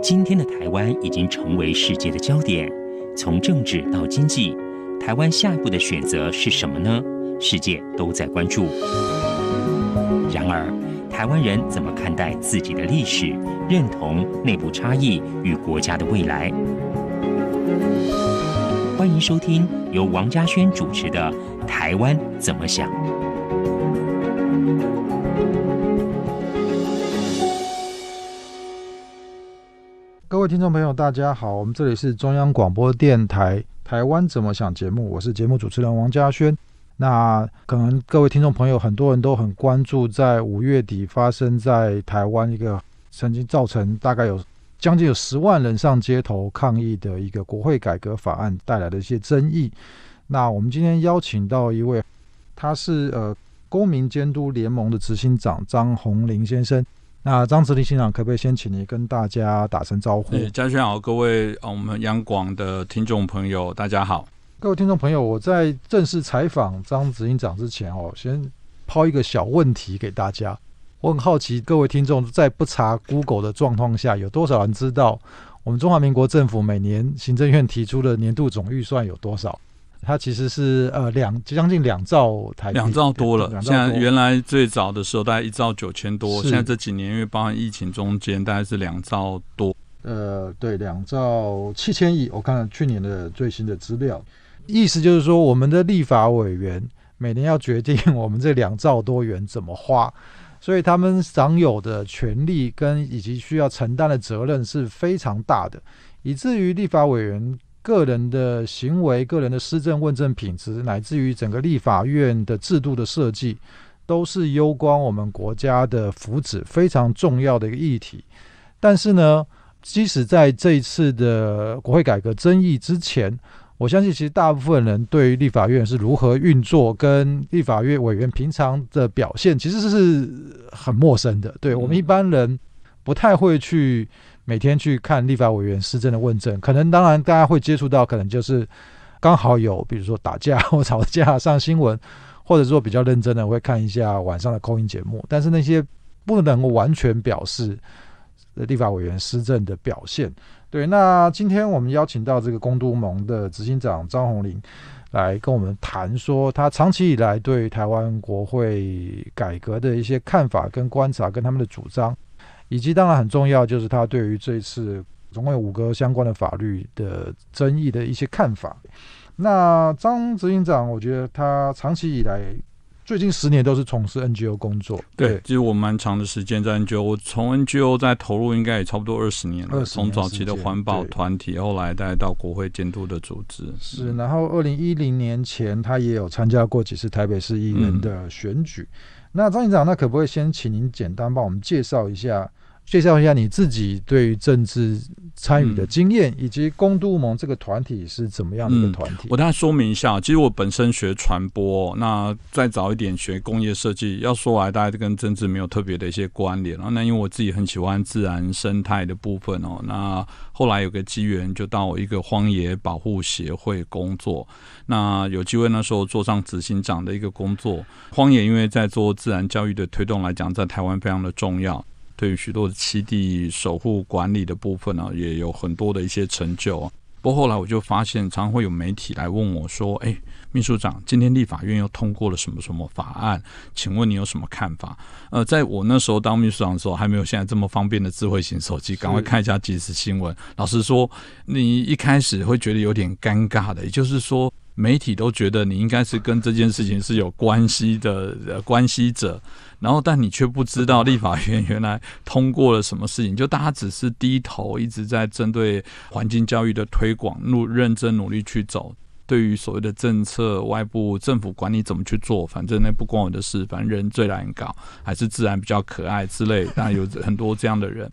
今天的台湾已经成为世界的焦点，从政治到经济，台湾下一步的选择是什么呢？世界都在关注。然而，台湾人怎么看待自己的历史、认同、内部差异与国家的未来？欢迎收听由王家轩主持的《台湾怎么想》。各位听众朋友，大家好，我们这里是中央广播电台《台湾怎么想》节目，我是节目主持人王家轩。那可能各位听众朋友很多人都很关注，在五月底发生在台湾一个曾经造成大概有将近有十万人上街头抗议的一个国会改革法案带来的一些争议。那我们今天邀请到一位，他是呃公民监督联盟的执行长张宏林先生。那张子立先长，可不可以先请你跟大家打声招呼？嘉轩好，各位啊，我们央广的听众朋友，大家好。各位听众朋友，我在正式采访张子行长之前哦，先抛一个小问题给大家。我很好奇，各位听众在不查 Google 的状况下，有多少人知道我们中华民国政府每年行政院提出的年度总预算有多少？它其实是呃两将近两兆台，两兆多了。现在原来最早的时候大概一兆九千多，现在这几年因为包含疫情中间大概是两兆多。呃，对，两兆七千亿。我看去年的最新的资料，意思就是说，我们的立法委员每年要决定 我们这两兆多元怎么花，所以他们享有的权利跟以及需要承担的责任是非常大的，以至于立法委员。个人的行为、个人的施政问政品质，乃至于整个立法院的制度的设计，都是攸关我们国家的福祉非常重要的一个议题。但是呢，即使在这一次的国会改革争议之前，我相信其实大部分人对于立法院是如何运作、跟立法院委员平常的表现，其实是很陌生的。对我们一般人，不太会去。每天去看立法委员施政的问政，可能当然大家会接触到，可能就是刚好有，比如说打架或吵架上新闻，或者说比较认真的会看一下晚上的空音节目。但是那些不能完全表示立法委员施政的表现。对，那今天我们邀请到这个公都盟的执行长张宏林来跟我们谈，说他长期以来对台湾国会改革的一些看法跟观察，跟他们的主张。以及当然很重要，就是他对于这一次总共有五个相关的法律的争议的一些看法。那张执行长，我觉得他长期以来，最近十年都是从事 NGO 工作。对，其实我蛮长的时间在 NGO，我从 NGO 在投入应该也差不多二十年了。从早期的环保团体，后来带到国会监督的组织。是，然后二零一零年前，他也有参加过几次台北市议员的选举。那张警长，那可不可以先请您简单帮我们介绍一下？介绍一下你自己对政治参与的经验，以及公都盟这个团体是怎么样的一个团体？我大概说明一下，其实我本身学传播，那再早一点学工业设计。要说来，大家跟政治没有特别的一些关联。然那因为我自己很喜欢自然生态的部分哦。那后来有个机缘，就到一个荒野保护协会工作。那有机会那时候做上执行长的一个工作。荒野因为在做自然教育的推动来讲，在台湾非常的重要。对于许多的基地守护管理的部分呢，也有很多的一些成就。不过后来我就发现，常会有媒体来问我说：“哎，秘书长，今天立法院又通过了什么什么法案？请问你有什么看法？”呃，在我那时候当秘书长的时候，还没有现在这么方便的智慧型手机，赶快看一下即时新闻。老实说，你一开始会觉得有点尴尬的，也就是说。媒体都觉得你应该是跟这件事情是有关系的，呃、关系者。然后，但你却不知道，立法院原来通过了什么事情，就大家只是低头一直在针对环境教育的推广，努认真努力去走。对于所谓的政策，外部政府管你怎么去做，反正那不关我的事。反正人最难搞，还是自然比较可爱之类。但有很多这样的人，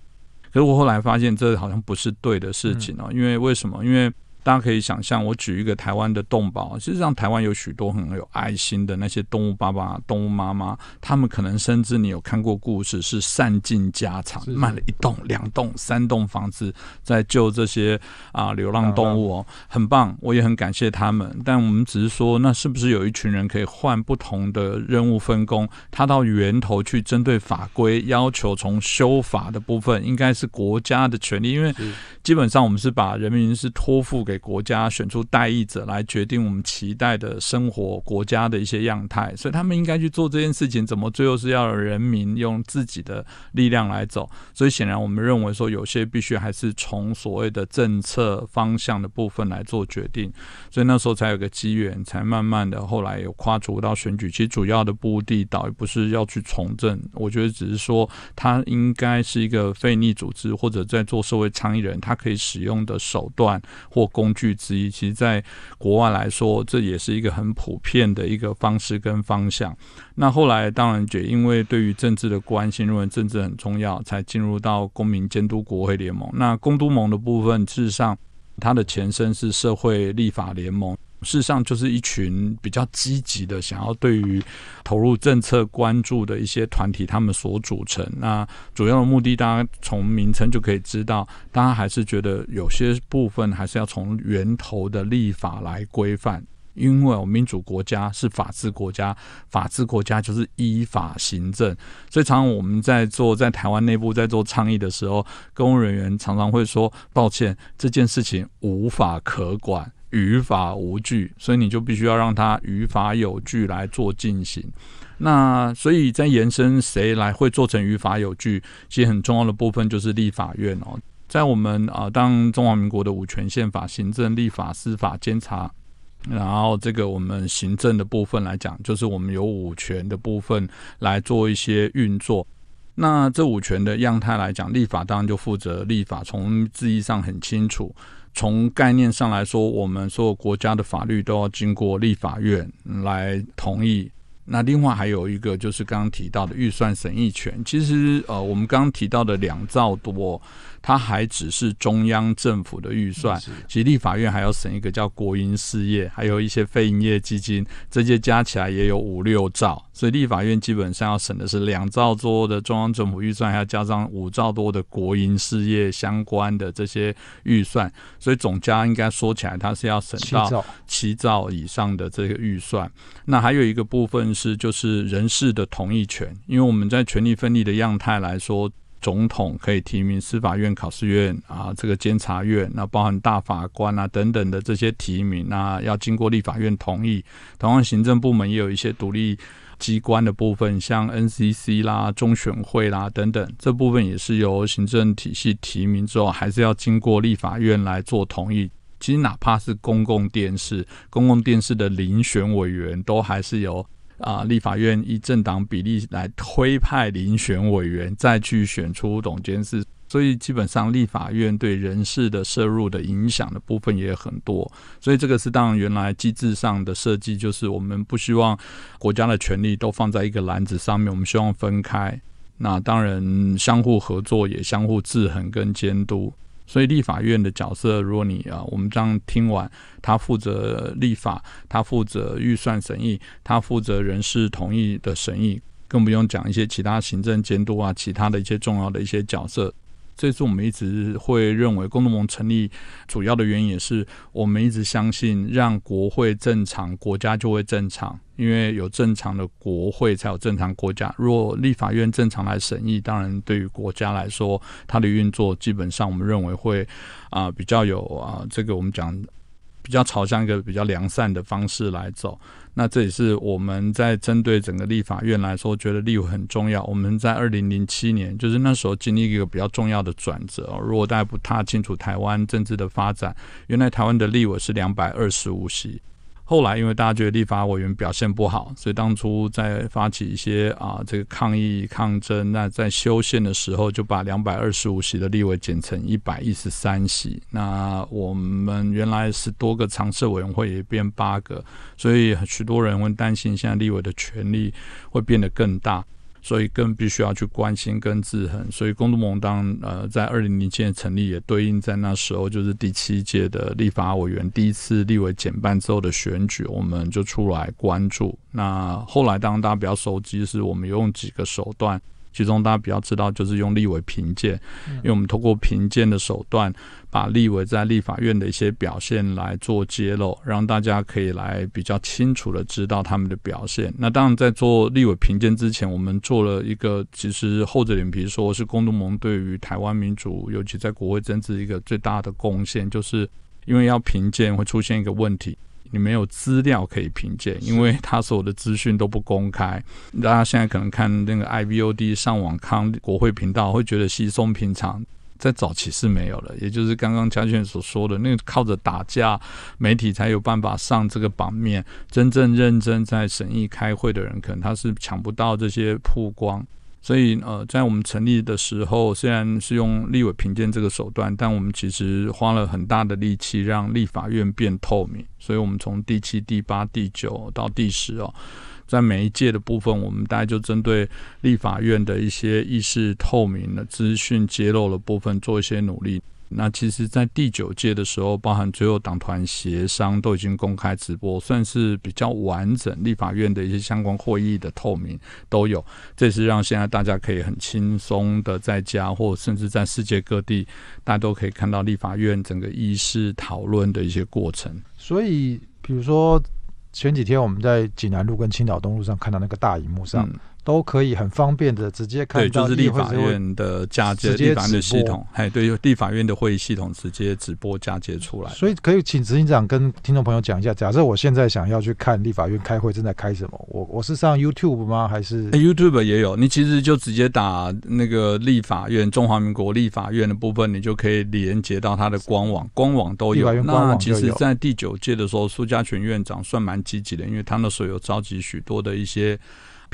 可是我后来发现，这好像不是对的事情哦。因为为什么？因为大家可以想象，我举一个台湾的动保，事实上台湾有许多很有爱心的那些动物爸爸、动物妈妈，他们可能甚至你有看过故事，是散尽家产卖了一栋、两栋、三栋房子，在救这些啊流浪动物哦，很棒，我也很感谢他们。但我们只是说，那是不是有一群人可以换不同的任务分工？他到源头去针对法规要求，从修法的部分，应该是国家的权利，因为基本上我们是把人民是托付给。国家选出代议者来决定我们期待的生活国家的一些样态，所以他们应该去做这件事情。怎么最后是要人民用自己的力量来走？所以显然我们认为说，有些必须还是从所谓的政策方向的部分来做决定。所以那时候才有个机缘，才慢慢的后来有跨出到选举。其实主要的目的倒也不是要去从政，我觉得只是说他应该是一个非逆组织或者在做社会倡议人，他可以使用的手段或工。工具之一，其实在国外来说，这也是一个很普遍的一个方式跟方向。那后来当然，也因为对于政治的关心，认为政治很重要，才进入到公民监督国会联盟。那公都盟的部分，事实上，它的前身是社会立法联盟。事实上，就是一群比较积极的，想要对于投入政策关注的一些团体，他们所组成。那主要的目的，大家从名称就可以知道，大家还是觉得有些部分还是要从源头的立法来规范，因为我们民主国家是法治国家，法治国家就是依法行政。所以，常常我们在做在台湾内部在做倡议的时候，公务人员常常会说：“抱歉，这件事情无法可管。”语法无据，所以你就必须要让它语法有据来做进行。那所以，在延伸谁来会做成语法有据，其实很重要的部分就是立法院哦。在我们啊，当中华民国的五权宪法，行政、立法、司法、监察，然后这个我们行政的部分来讲，就是我们有五权的部分来做一些运作。那这五权的样态来讲，立法当然就负责立法，从字义上很清楚。从概念上来说，我们所有国家的法律都要经过立法院来同意。那另外还有一个就是刚刚提到的预算审议权。其实，呃，我们刚刚提到的两兆多。它还只是中央政府的预算，其实立法院还要审一个叫国营事业，还有一些非营业基金，这些加起来也有五六兆，所以立法院基本上要审的是两兆多的中央政府预算，还要加上五兆多的国营事业相关的这些预算，所以总加应该说起来，它是要审到七兆以上的这个预算。那还有一个部分是，就是人事的同意权，因为我们在权力分立的样态来说。总统可以提名司法院、考试院啊，这个监察院，那包含大法官啊等等的这些提名那要经过立法院同意。同样，行政部门也有一些独立机关的部分，像 NCC 啦、中选会啦等等，这部分也是由行政体系提名之后，还是要经过立法院来做同意。其实，哪怕是公共电视，公共电视的遴选委员都还是由。啊，立法院依政党比例来推派遴选委员，再去选出董监事，所以基本上立法院对人事的摄入的影响的部分也很多，所以这个是当原来机制上的设计，就是我们不希望国家的权力都放在一个篮子上面，我们希望分开，那当然相互合作，也相互制衡跟监督。所以立法院的角色，如果你啊，我们这样听完，他负责立法，他负责预算审议，他负责人事同意的审议，更不用讲一些其他行政监督啊，其他的一些重要的一些角色。这次我们一直会认为，功能盟成立主要的原因也是我们一直相信，让国会正常，国家就会正常。因为有正常的国会，才有正常国家。若立法院正常来审议，当然对于国家来说，它的运作基本上我们认为会啊比较有啊这个我们讲比较朝向一个比较良善的方式来走。那这也是我们在针对整个立法院来说，觉得立委很重要。我们在二零零七年，就是那时候经历一个比较重要的转折。如果大家不太清楚台湾政治的发展，原来台湾的立委是两百二十五席。后来，因为大家觉得立法委员表现不好，所以当初在发起一些啊这个抗议抗争，那在修宪的时候就把两百二十五席的立委减成一百一十三席。那我们原来是多个常设委员会，也变八个，所以许多人会担心，现在立委的权力会变得更大。所以更必须要去关心跟制衡。所以工都盟当呃在二零零七年成立，也对应在那时候就是第七届的立法委员第一次立委减半之后的选举，我们就出来关注。那后来当大家比较熟悉，是我们用几个手段。其中大家比较知道就是用立委评鉴，因为我们通过评鉴的手段，把立委在立法院的一些表现来做揭露，让大家可以来比较清楚的知道他们的表现。那当然在做立委评鉴之前，我们做了一个，其实厚着脸皮说，是工都盟对于台湾民主，尤其在国会政治一个最大的贡献，就是因为要评鉴会出现一个问题。你没有资料可以凭借，因为他所有的资讯都不公开。大家现在可能看那个 I v O D 上网看国会频道，会觉得稀松平常。在早期是没有的，也就是刚刚嘉轩所说的，那靠着打架媒体才有办法上这个版面。真正认真在审议开会的人，可能他是抢不到这些曝光。所以，呃，在我们成立的时候，虽然是用立委评鉴这个手段，但我们其实花了很大的力气让立法院变透明。所以，我们从第七、第八、第九到第十哦，在每一届的部分，我们大概就针对立法院的一些议事透明的资讯揭露的部分做一些努力。那其实，在第九届的时候，包含最后党团协商都已经公开直播，算是比较完整。立法院的一些相关会议的透明都有，这是让现在大家可以很轻松的在家，或甚至在世界各地，大家都可以看到立法院整个议事讨论的一些过程。所以，比如说前几天我们在济南路跟青岛东路上看到那个大荧幕上。都可以很方便的直接看到是立法院的嫁接地法的系统，哎，对，立法院的会议系统直接直播嫁接出来。所以可以请执行长跟听众朋友讲一下，假设我现在想要去看立法院开会正在开什么，我我是上 YouTube 吗？还是 YouTube 也有？你其实就直接打那个立法院中华民国立法院的部分，你就可以连接到它的官网，官网都有。那其实，在第九届的时候，苏家全院长算蛮积极的，因为他那时候有召集许多的一些。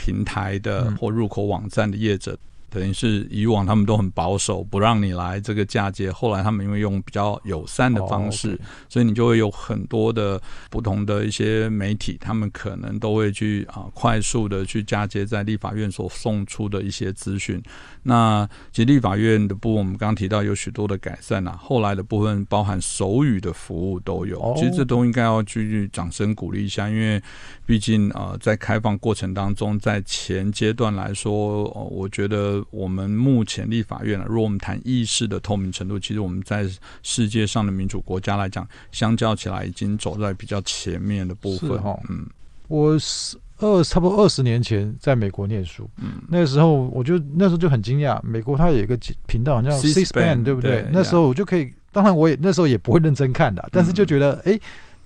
平台的或入口网站的业者。等于是以往他们都很保守，不让你来这个嫁接。后来他们因为用比较友善的方式，所以你就会有很多的不同的一些媒体，他们可能都会去啊快速的去嫁接在立法院所送出的一些资讯。那其实立法院的部分，我们刚刚提到有许多的改善啊，后来的部分包含手语的服务都有。其实这都应该要去掌声鼓励一下，因为毕竟啊在开放过程当中，在前阶段来说，我觉得。我们目前立法院了，如果我们谈意识的透明程度，其实我们在世界上的民主国家来讲，相较起来已经走在比较前面的部分哈。嗯，我是。二差不多二十年前在美国念书，嗯、那时候我就那时候就很惊讶，美国它有一个频道叫 C span，对不对？那时候我就可以，当然我也那时候也不会认真看的，但是就觉得哎。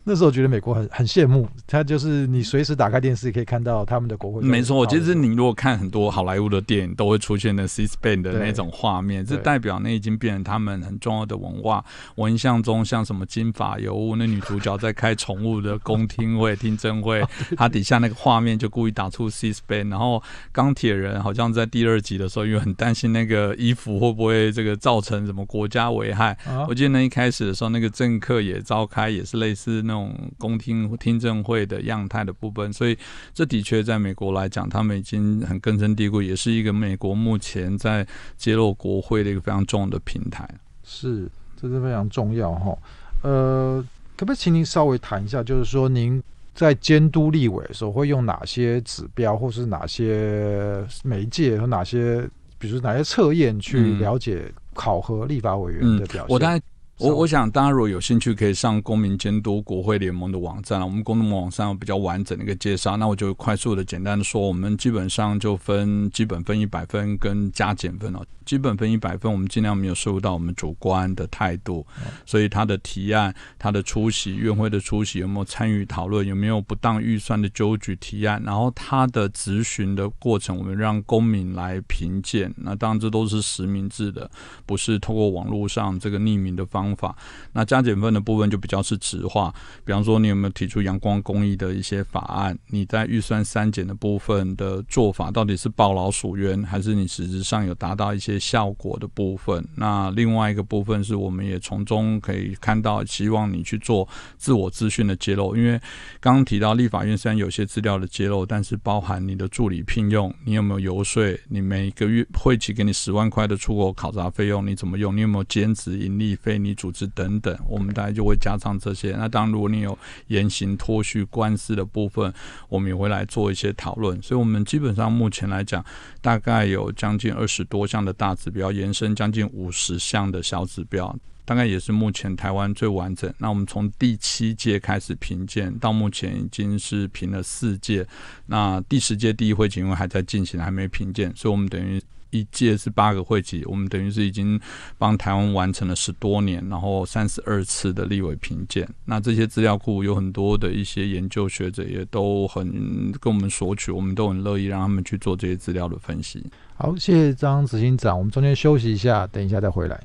那时候觉得美国很很羡慕，他就是你随时打开电视可以看到他们的国会。没错，其实你如果看很多好莱坞的电影，都会出现的 C span 的那种画面，这代表那已经变成他们很重要的文化。我印象中，像什么金发尤物那女主角在开宠物的公听会、听证会，她 底下那个画面就故意打出 C span。然后钢铁人好像在第二集的时候，因为很担心那个衣服会不会这个造成什么国家危害。我记得那一开始的时候，那个政客也召开，也是类似那。用公听听证会的样态的部分，所以这的确在美国来讲，他们已经很根深蒂固，也是一个美国目前在揭露国会的一个非常重要的平台。是，这是非常重要哈。呃，可不可以请您稍微谈一下，就是说您在监督立委的时候会用哪些指标，或是哪些媒介和哪些，比如哪些测验去了解考核立法委员的表现？我我想，大家如果有兴趣，可以上公民监督国会联盟的网站。我们公民盟网站有比较完整的一个介绍。那我就快速的简单的说，我们基本上就分基本分一百分跟加减分哦。基本分一百分，我们尽量没有受到我们主观的态度，所以他的提案、他的出席、院会的出席有没有参与讨论，有没有不当预算的纠举提案，然后他的咨询的过程，我们让公民来评鉴。那当然，这都是实名制的，不是透过网络上这个匿名的方。方法，那加减分的部分就比较是直化。比方说，你有没有提出阳光公益的一些法案？你在预算删减的部分的做法，到底是报老鼠冤，还是你实质上有达到一些效果的部分？那另外一个部分是我们也从中可以看到，希望你去做自我资讯的揭露。因为刚刚提到立法院虽然有些资料的揭露，但是包含你的助理聘用，你有没有游说？你每个月会起给你十万块的出国考察费用，你怎么用？你有没有兼职盈利费？你组织等等，我们大概就会加上这些。那当如果你有言行脱序官司的部分，我们也会来做一些讨论。所以，我们基本上目前来讲，大概有将近二十多项的大指标，延伸将近五十项的小指标。大概也是目前台湾最完整。那我们从第七届开始评鉴，到目前已经是评了四届。那第十届第一会籍因为还在进行，还没评鉴，所以我们等于一届是八个会籍。我们等于是已经帮台湾完成了十多年，然后三十二次的立委评鉴。那这些资料库有很多的一些研究学者也都很跟我们索取，我们都很乐意让他们去做这些资料的分析。好，谢谢张执行长，我们中间休息一下，等一下再回来。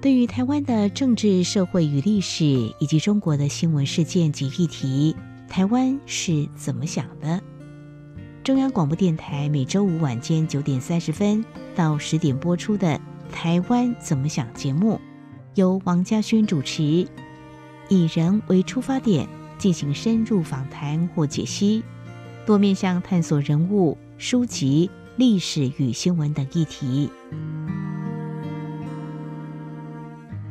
对于台湾的政治、社会与历史，以及中国的新闻事件及议题，台湾是怎么想的？中央广播电台每周五晚间九点三十分到十点播出的《台湾怎么想》节目，由王家轩主持，以人为出发点进行深入访谈或解析，多面向探索人物、书籍、历史与新闻等议题。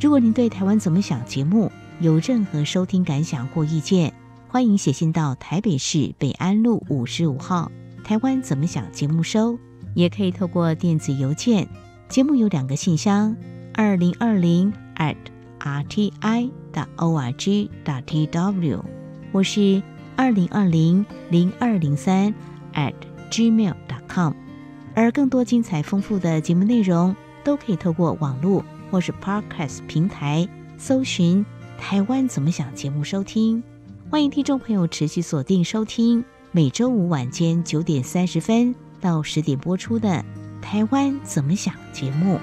如果您对《台湾怎么想》节目有任何收听感想或意见，欢迎写信到台北市北安路五十五号《台湾怎么想》节目收，也可以透过电子邮件。节目有两个信箱：二零二零 at rti. dot org. dot tw，我是二零二零零二零三 at gmail. dot com。而更多精彩丰富的节目内容，都可以透过网络。或是 Podcast 平台搜寻“台湾怎么想”节目收听，欢迎听众朋友持续锁定收听每周五晚间九点三十分到十点播出的《台湾怎么想》节目。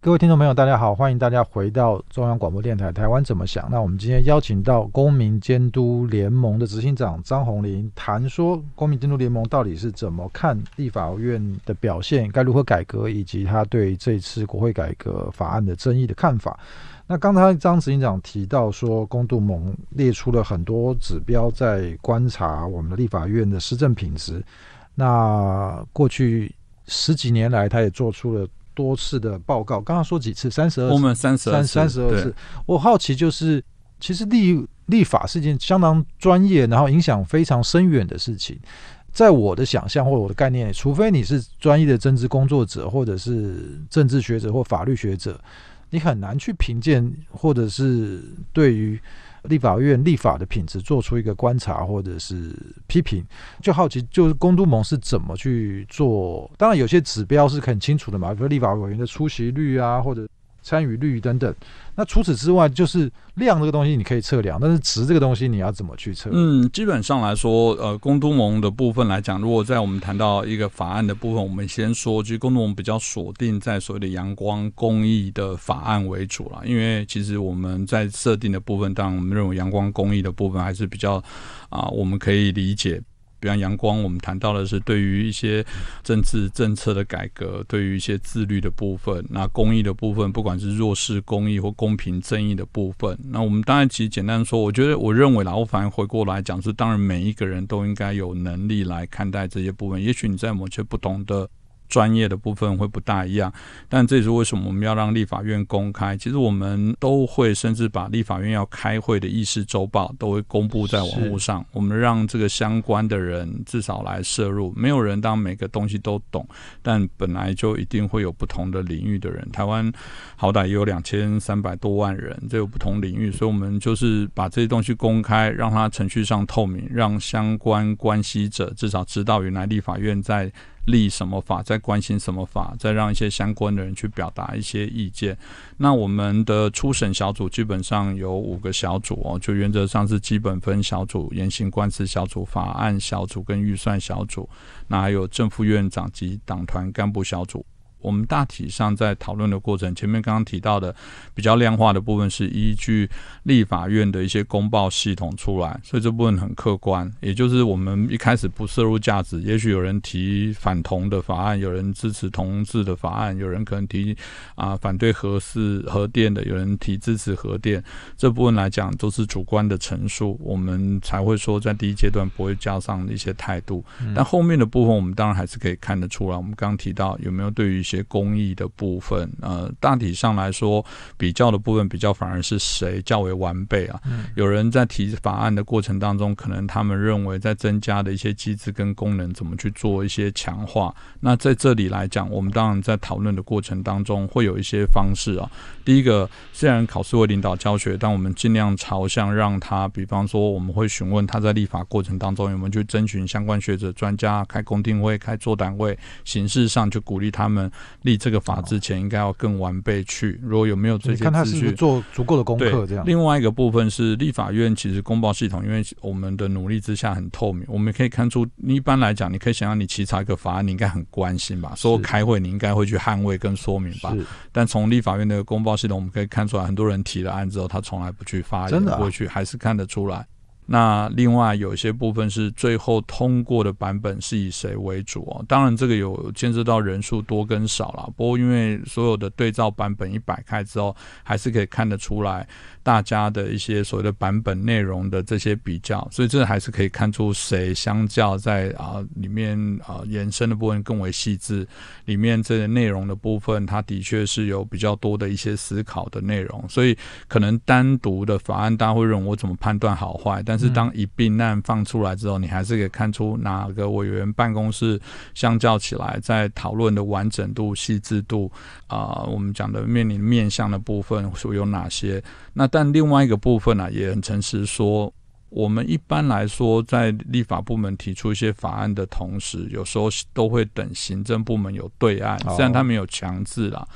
各位听众朋友，大家好，欢迎大家回到中央广播电台《台湾怎么想》。那我们今天邀请到公民监督联盟的执行长张宏林，谈说公民监督联盟到底是怎么看立法院的表现，该如何改革，以及他对这次国会改革法案的争议的看法。那刚才张执行长提到说，公度盟列出了很多指标在观察我们的立法院的施政品质。那过去十几年来，他也做出了。多次的报告，刚刚说几次，三十二次，三三十二次。我好奇，就是其实立立法是件相当专业，然后影响非常深远的事情。在我的想象或者我的概念里，除非你是专业的政治工作者，或者是政治学者或法律学者，你很难去评鉴，或者是对于。立法院立法的品质做出一个观察或者是批评，就好奇就是公都盟是怎么去做？当然有些指标是很清楚的嘛，比如立法委员的出席率啊，或者。参与率等等，那除此之外，就是量这个东西你可以测量，但是值这个东西你要怎么去测？嗯，基本上来说，呃，公都盟的部分来讲，如果在我们谈到一个法案的部分，我们先说，其实公都盟比较锁定在所谓的阳光公益的法案为主了，因为其实我们在设定的部分，然我们认为阳光公益的部分还是比较啊，我们可以理解。比方阳光，我们谈到的是对于一些政治政策的改革，对于一些自律的部分，那公益的部分，不管是弱势公益或公平正义的部分，那我们当然其实简单说，我觉得我认为啦，我反而回过来讲是，当然每一个人都应该有能力来看待这些部分。也许你在某些不同的。专业的部分会不大一样，但这也是为什么我们要让立法院公开。其实我们都会甚至把立法院要开会的议事周报都会公布在网络上。我们让这个相关的人至少来摄入，没有人当每个东西都懂，但本来就一定会有不同的领域的人。台湾好歹也有两千三百多万人，这有不同领域，所以我们就是把这些东西公开，让它程序上透明，让相关关系者至少知道原来立法院在。立什么法，在关心什么法，在让一些相关的人去表达一些意见。那我们的初审小组基本上有五个小组哦，就原则上是基本分小组、言行官司小组、法案小组跟预算小组，那还有正副院长及党团干部小组。我们大体上在讨论的过程，前面刚刚提到的比较量化的部分是依据立法院的一些公报系统出来，所以这部分很客观。也就是我们一开始不摄入价值，也许有人提反同的法案，有人支持同志的法案，有人可能提啊反对核式核电的，有人提支持核电这部分来讲都是主观的陈述，我们才会说在第一阶段不会加上一些态度。但后面的部分，我们当然还是可以看得出来。我们刚刚提到有没有对于。些工艺的部分，呃，大体上来说，比较的部分比较反而是谁较为完备啊？嗯，有人在提法案的过程当中，可能他们认为在增加的一些机制跟功能怎么去做一些强化。那在这里来讲，我们当然在讨论的过程当中会有一些方式啊。第一个，虽然考试会领导教学，但我们尽量朝向让他，比方说我们会询问他在立法过程当中，有没有去征询相关学者专家，开公听会，开座谈会，形式上就鼓励他们。立这个法之前，应该要更完备去。如果有没有这些资讯，做足够的功课这样。另外一个部分是立法院其实公报系统，因为我们的努力之下很透明，我们可以看出。一般来讲，你可以想，象你起草一个法案，你应该很关心吧？所有开会你应该会去捍卫跟说明吧。但从立法院的公报系统，我们可以看出来，很多人提了案之后，他从来不去发言，过去还是看得出来。那另外有一些部分是最后通过的版本是以谁为主哦？当然这个有牵涉到人数多跟少了。不过因为所有的对照版本一摆开之后，还是可以看得出来大家的一些所谓的版本内容的这些比较，所以这还是可以看出谁相较在啊里面啊延伸的部分更为细致。里面这些内容的部分，它的确是有比较多的一些思考的内容，所以可能单独的法案大家会认为我怎么判断好坏，但。是当一并案放出来之后，你还是可以看出哪个委员办公室相较起来，在讨论的完整度、细致度啊，我们讲的面临面向的部分，属有哪些？那但另外一个部分呢，也很诚实说，我们一般来说在立法部门提出一些法案的同时，有时候都会等行政部门有对案，虽然他没有强制了。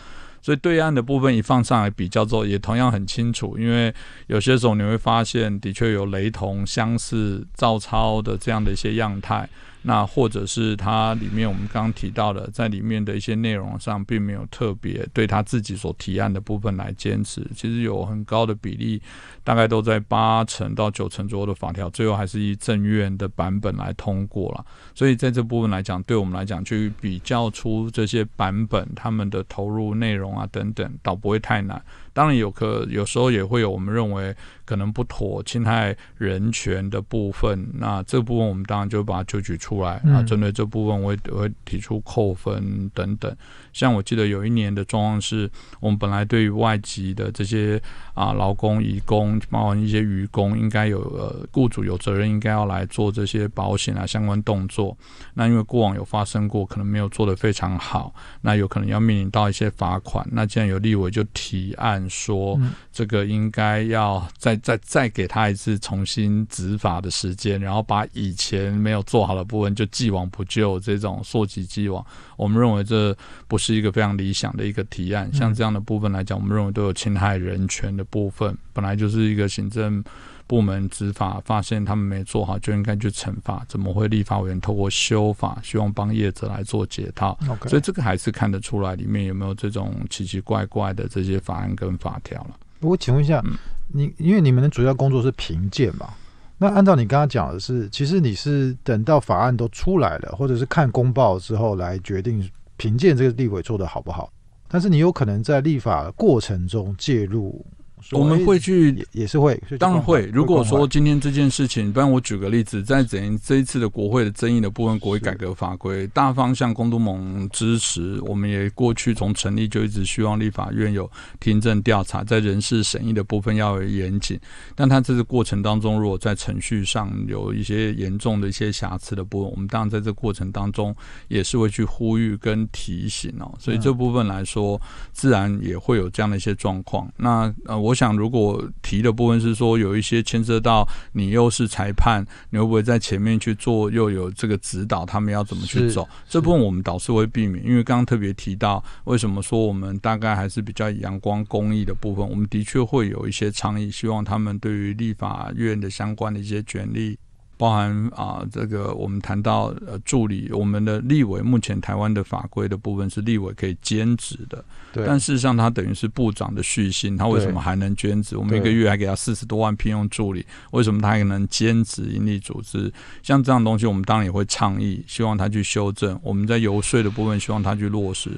所以对岸的部分一放上来比较之后，也同样很清楚，因为有些时候你会发现，的确有雷同、相似、照抄的这样的一些样态。那或者是它里面我们刚刚提到的，在里面的一些内容上，并没有特别对他自己所提案的部分来坚持。其实有很高的比例，大概都在八成到九成左右的法条，最后还是以正院的版本来通过了。所以在这部分来讲，对我们来讲去比较出这些版本他们的投入内容啊等等，倒不会太难。当然有可，有时候也会有我们认为可能不妥、侵害人权的部分。那这部分我们当然就把它揪举出来啊，针对这部分我我会提出扣分等等。像我记得有一年的状况是，我们本来对于外籍的这些啊劳工、移工，包括一些渔工，应该有呃雇主有责任应该要来做这些保险啊相关动作。那因为过往有发生过，可能没有做得非常好，那有可能要面临到一些罚款。那既然有立委就提案。说这个应该要再再再给他一次重新执法的时间，然后把以前没有做好的部分就既往不咎，这种溯及既往，我们认为这不是一个非常理想的一个提案。像这样的部分来讲，我们认为都有侵害人权的部分，本来就是一个行政。部门执法发现他们没做好，就应该去惩罚。怎么会立法委员透过修法，希望帮业者来做解套？所以这个还是看得出来里面有没有这种奇奇怪怪的这些法案跟法条了。我请问一下，你因为你们的主要工作是评鉴嘛？那按照你刚刚讲的是，其实你是等到法案都出来了，或者是看公报之后来决定评鉴这个立委做的好不好？但是你有可能在立法过程中介入。我们会去，也是会，当然会。如果说今天这件事情，不然我举个例子，在整这一次的国会的争议的部分，国会改革法规大方向，公都盟支持。我们也过去从成立就一直希望立法院有听证调查，在人事审议的部分要严谨。但他这次过程当中，如果在程序上有一些严重的一些瑕疵的部分，我们当然在这过程当中也是会去呼吁跟提醒哦。所以这部分来说，自然也会有这样的一些状况。那呃我。我想，如果提的部分是说有一些牵涉到你又是裁判，你会不会在前面去做又有这个指导，他们要怎么去走？这部分我们倒是会避免，因为刚刚特别提到，为什么说我们大概还是比较阳光公益的部分，我们的确会有一些倡议，希望他们对于立法院的相关的一些权利。包含啊，这个我们谈到呃，助理，我们的立委目前台湾的法规的部分是立委可以兼职的，但事实上他等于是部长的续薪，他为什么还能兼职？我们一个月还给他四十多万聘用助理，为什么他还能兼职盈利组织？像这样东西，我们当然也会倡议，希望他去修正。我们在游说的部分，希望他去落实。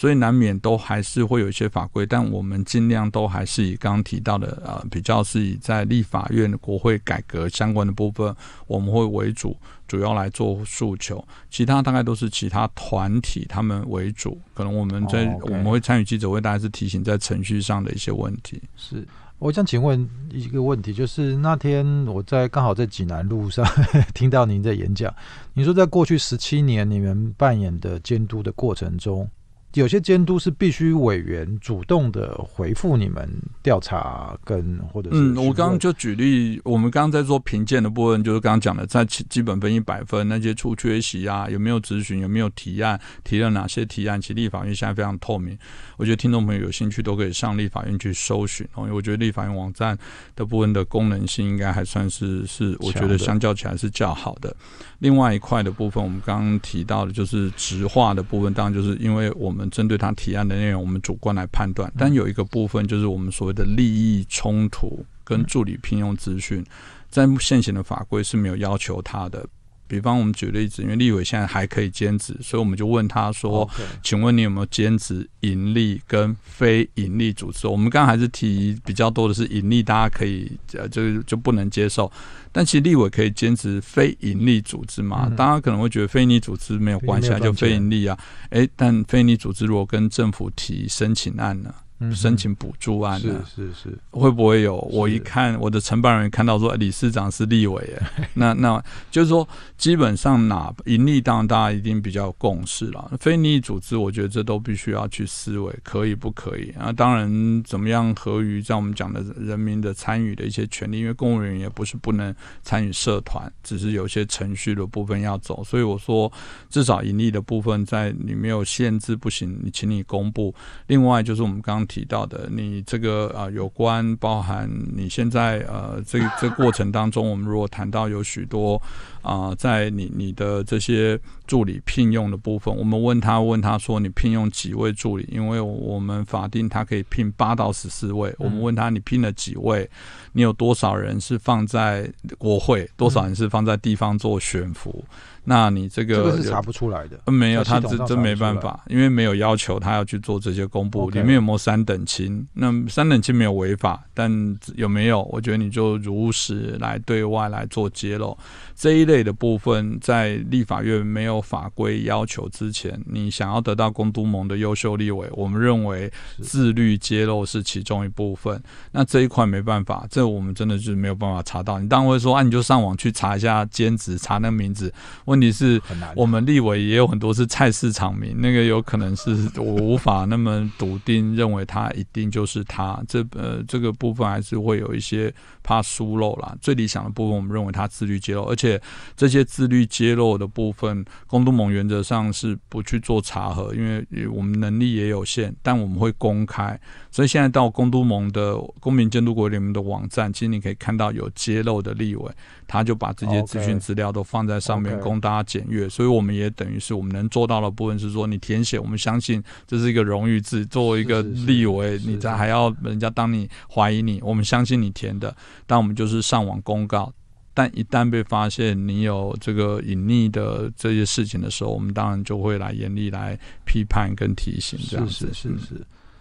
所以难免都还是会有一些法规，但我们尽量都还是以刚刚提到的呃，比较是以在立法院国会改革相关的部分，我们会为主，主要来做诉求。其他大概都是其他团体他们为主，可能我们在我们会参与记者会，大概是提醒在程序上的一些问题。是，我想请问一个问题，就是那天我在刚好在济南路上 听到您在演讲，你说在过去十七年你们扮演的监督的过程中。有些监督是必须委员主动的回复你们调查跟或者是嗯，我刚就举例，我们刚刚在做评鉴的部分，就是刚刚讲的，在基基本分一百分，那些出缺席啊，有没有咨询，有没有提案，提了哪些提案？其实立法院现在非常透明，我觉得听众朋友有兴趣都可以上立法院去搜寻哦，因为我觉得立法院网站的部分的功能性应该还算是是，我觉得相较起来是较好的。另外一块的部分，我们刚刚提到的，就是直话的部分，当然就是因为我们针对他提案的内容，我们主观来判断。但有一个部分，就是我们所谓的利益冲突跟助理聘用资讯，在现行的法规是没有要求他的。比方我们举例子，因为立委现在还可以兼职，所以我们就问他说：“请问你有没有兼职盈利跟非盈利组织？”我们刚刚还是提比较多的是盈利，大家可以呃就就不能接受。但其实立委可以兼职非盈利组织嘛？大家可能会觉得非盈利组织没有关系，啊，就非盈利啊。诶，但非盈利组织如果跟政府提申请案呢？申请补助案是是是会不会有？我一看我的承办人看到说，理事长是立委耶，那那就是说基本上哪盈利当然大家一定比较有共识了。非利益组织，我觉得这都必须要去思维，可以不可以啊？当然怎么样合于在我们讲的人民的参与的一些权利，因为公务员也不是不能参与社团，只是有些程序的部分要走。所以我说，至少盈利的部分在你没有限制不行，你请你公布。另外就是我们刚。提到的，你这个啊，有关包含你现在呃，这这过程当中，我们如果谈到有许多啊，在你你的这些助理聘用的部分，我们问他问他说，你聘用几位助理？因为我们法定他可以聘八到十四位，我们问他你聘了几位？你有多少人是放在国会？多少人是放在地方做选服？那你这个这个是查不出来的，嗯，没有，他真真没办法，因为没有要求他要去做这些公布，里面有没有三等亲？那三等亲没有违法，但有没有？我觉得你就如实来对外来做揭露。这一类的部分，在立法院没有法规要求之前，你想要得到公都盟的优秀立委，我们认为自律揭露是其中一部分。那这一块没办法，这我们真的是没有办法查到。你当然会说，啊，你就上网去查一下兼职，查那名字。问题是，我们立委也有很多是菜市场名，那个有可能是，我无法那么笃定认为他一定就是他。这呃，这个部分还是会有一些怕疏漏啦。最理想的部分，我们认为他自律揭露，而且。这些自律揭露的部分，公都盟原则上是不去做查核，因为我们能力也有限，但我们会公开。所以现在到公都盟的公民监督国里面的网站，其实你可以看到有揭露的立委，他就把这些资讯资料都放在上面供大家检阅。所以我们也等于是我们能做到的部分是说，你填写，我们相信这是一个荣誉制。作为一个立委，你在还要人家当你怀疑你，我们相信你填的，但我们就是上网公告。但一旦被发现你有这个隐匿的这些事情的时候，我们当然就会来严厉来批判跟提醒，这样是是是。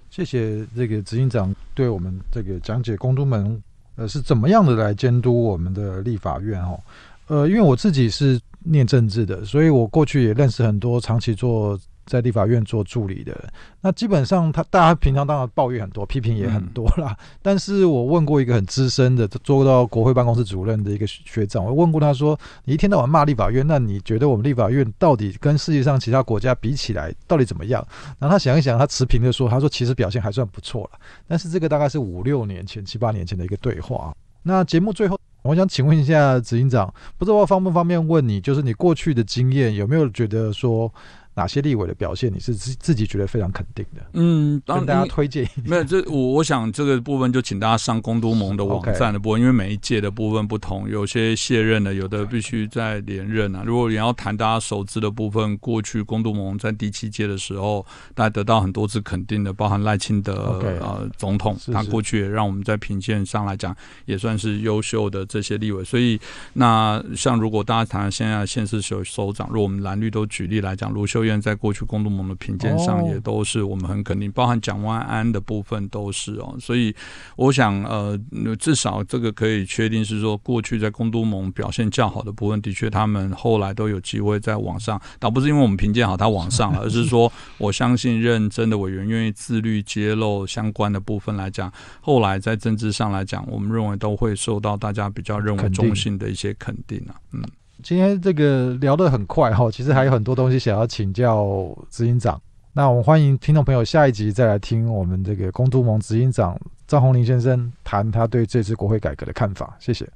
谢谢这个执行长对我们这个讲解，公都们呃是怎么样的来监督我们的立法院哦？呃，因为我自己是念政治的，所以我过去也认识很多长期做。在立法院做助理的，那基本上他大家平常当然抱怨很多，批评也很多啦。但是我问过一个很资深的，做到国会办公室主任的一个学长，我问过他说：“你一天到晚骂立法院，那你觉得我们立法院到底跟世界上其他国家比起来，到底怎么样？”然后他想一想，他持平的说：“他说其实表现还算不错了。”但是这个大概是五六年前、七八年前的一个对话。那节目最后，我想请问一下执行长，不知道方不方便问你，就是你过去的经验有没有觉得说？哪些立委的表现你是自自己觉得非常肯定的？嗯，跟大家推荐没有这我我想这个部分就请大家上公都盟的网站的部分，因为每一届的部分不同，有些卸任的，有的必须在连任啊。如果也要谈大家熟知的部分，过去公都盟在第七届的时候，大家得到很多次肯定的，包含赖清德呃总统，他过去也让我们在品鉴上来讲也算是优秀的这些立委。所以那像如果大家谈现在现世首首长，如果我们蓝绿都举例来讲，卢秀在过去公都盟的评鉴上，也都是我们很肯定，包含蒋万安的部分都是哦，所以我想呃，至少这个可以确定是说，过去在公都盟表现较好的部分，的确他们后来都有机会在网上，倒不是因为我们评鉴好他网上了，而是说我相信认真的委员愿意自律揭露相关的部分来讲，后来在政治上来讲，我们认为都会受到大家比较认为中心的一些肯定啊，嗯。今天这个聊得很快哈，其实还有很多东西想要请教执行长。那我们欢迎听众朋友下一集再来听我们这个公都盟执行长张宏林先生谈他对这次国会改革的看法。谢谢。